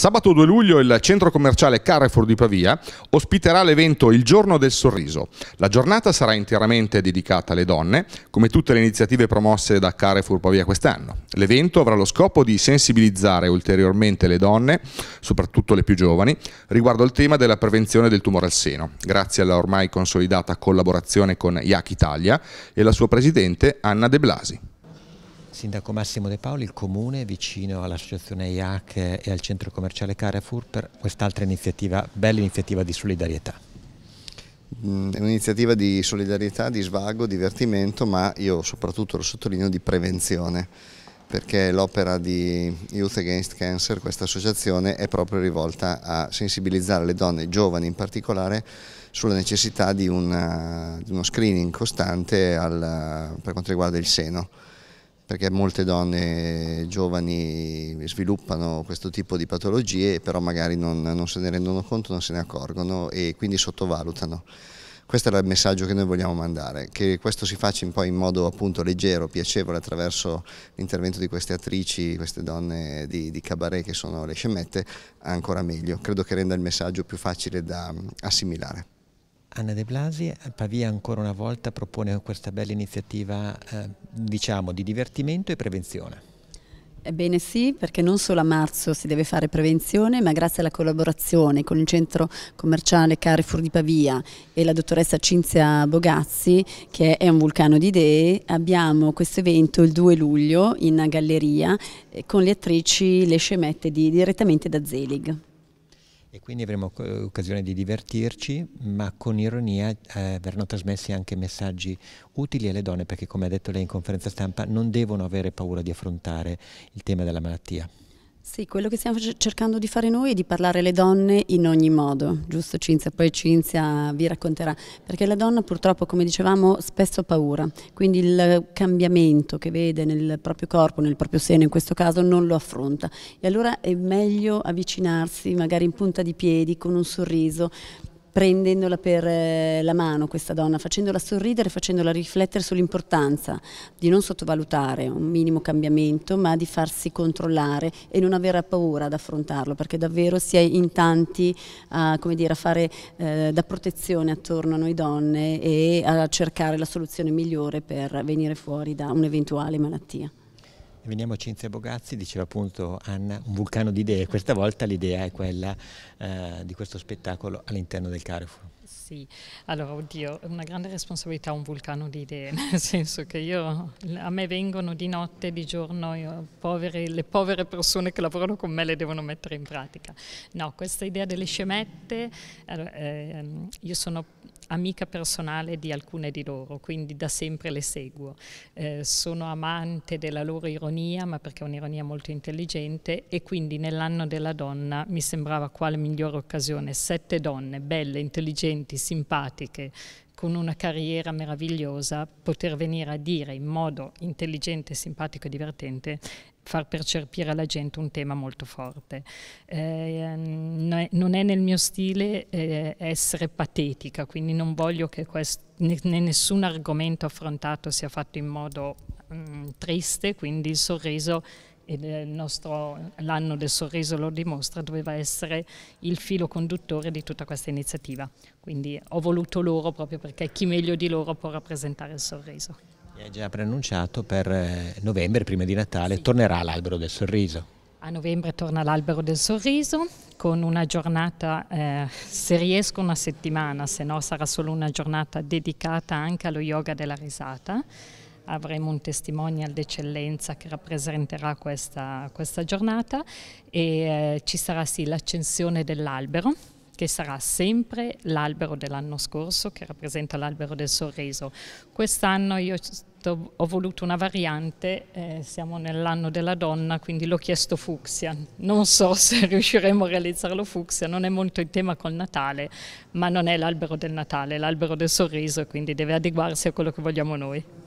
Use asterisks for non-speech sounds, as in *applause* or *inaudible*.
Sabato 2 luglio il centro commerciale Carrefour di Pavia ospiterà l'evento Il giorno del sorriso. La giornata sarà interamente dedicata alle donne, come tutte le iniziative promosse da Carrefour Pavia quest'anno. L'evento avrà lo scopo di sensibilizzare ulteriormente le donne, soprattutto le più giovani, riguardo al tema della prevenzione del tumore al seno, grazie alla ormai consolidata collaborazione con IAC Italia e la sua presidente Anna De Blasi. Sindaco Massimo De Paoli, il Comune vicino all'associazione IAC e al centro commerciale Carrefour per quest'altra iniziativa, bella iniziativa di solidarietà. Mm, è un'iniziativa di solidarietà, di svago, divertimento, ma io soprattutto lo sottolineo di prevenzione perché l'opera di Youth Against Cancer, questa associazione, è proprio rivolta a sensibilizzare le donne giovani in particolare sulla necessità di, una, di uno screening costante al, per quanto riguarda il seno perché molte donne giovani sviluppano questo tipo di patologie però magari non, non, se ne rendono conto, non se ne accorgono e quindi sottovalutano. Questo era il messaggio che noi vogliamo mandare, che questo si faccia in, poi in modo appunto leggero, piacevole attraverso l'intervento di queste attrici, queste donne di, di cabaret che sono le scemette, ancora meglio. Credo che renda il messaggio più facile da mm, assimilare. Anna De Blasi, Pavia ancora una volta propone questa bella iniziativa eh, diciamo di divertimento e prevenzione. Ebbene sì, perché non solo a marzo si deve fare prevenzione, ma grazie alla collaborazione con il centro commerciale Carrefour di Pavia e la dottoressa Cinzia Bogazzi, che è un vulcano di idee, abbiamo questo evento il 2 luglio in galleria eh, con le attrici, le scemette di, direttamente da Zelig. E quindi avremo occasione di divertirci, ma con ironia eh, verranno trasmessi anche messaggi utili alle donne, perché come ha detto lei in conferenza stampa non devono avere paura di affrontare il tema della malattia. Sì, quello che stiamo cercando di fare noi è di parlare alle donne in ogni modo, giusto Cinzia? Poi Cinzia vi racconterà, perché la donna purtroppo, come dicevamo, spesso ha paura, quindi il cambiamento che vede nel proprio corpo, nel proprio seno in questo caso, non lo affronta e allora è meglio avvicinarsi magari in punta di piedi, con un sorriso, prendendola per eh, la mano questa donna, facendola sorridere, facendola riflettere sull'importanza di non sottovalutare un minimo cambiamento, ma di farsi controllare e non avere paura ad affrontarlo, perché davvero si è in tanti a, dire, a fare eh, da protezione attorno a noi donne e a cercare la soluzione migliore per venire fuori da un'eventuale malattia. Veniamo a Cinzia Bogazzi, diceva appunto Anna, un vulcano di idee, questa volta l'idea è quella eh, di questo spettacolo all'interno del Carrefour. Sì, allora oddio, è una grande responsabilità un vulcano di idee, *laughs* nel senso che io, a me vengono di notte, di giorno, io, poveri, le povere persone che lavorano con me le devono mettere in pratica. No, questa idea delle scemette, allora, eh, io sono amica personale di alcune di loro, quindi da sempre le seguo. Eh, sono amante della loro ironia un'ironia, ma perché è un'ironia molto intelligente e quindi nell'anno della donna mi sembrava quale migliore occasione, sette donne belle, intelligenti, simpatiche, con una carriera meravigliosa, poter venire a dire in modo intelligente, simpatico e divertente far percepire alla gente un tema molto forte. Eh, non è nel mio stile eh, essere patetica, quindi non voglio che questo, né, nessun argomento affrontato sia fatto in modo Mm, triste, quindi il sorriso l'anno del sorriso lo dimostra, doveva essere il filo conduttore di tutta questa iniziativa. Quindi ho voluto loro proprio perché chi meglio di loro può rappresentare il sorriso. Mi hai già preannunciato per eh, novembre, prima di Natale, sì. tornerà l'albero del sorriso. A novembre torna l'albero del sorriso con una giornata, eh, se riesco una settimana, se no sarà solo una giornata dedicata anche allo yoga della risata avremo un testimonial d'eccellenza che rappresenterà questa, questa giornata e eh, ci sarà sì l'accensione dell'albero che sarà sempre l'albero dell'anno scorso che rappresenta l'albero del sorriso. Quest'anno io ho voluto una variante, eh, siamo nell'anno della donna, quindi l'ho chiesto fucsia. Non so *laughs* se riusciremo a realizzarlo fucsia, non è molto in tema col Natale, ma non è l'albero del Natale, è l'albero del sorriso, quindi deve adeguarsi a quello che vogliamo noi.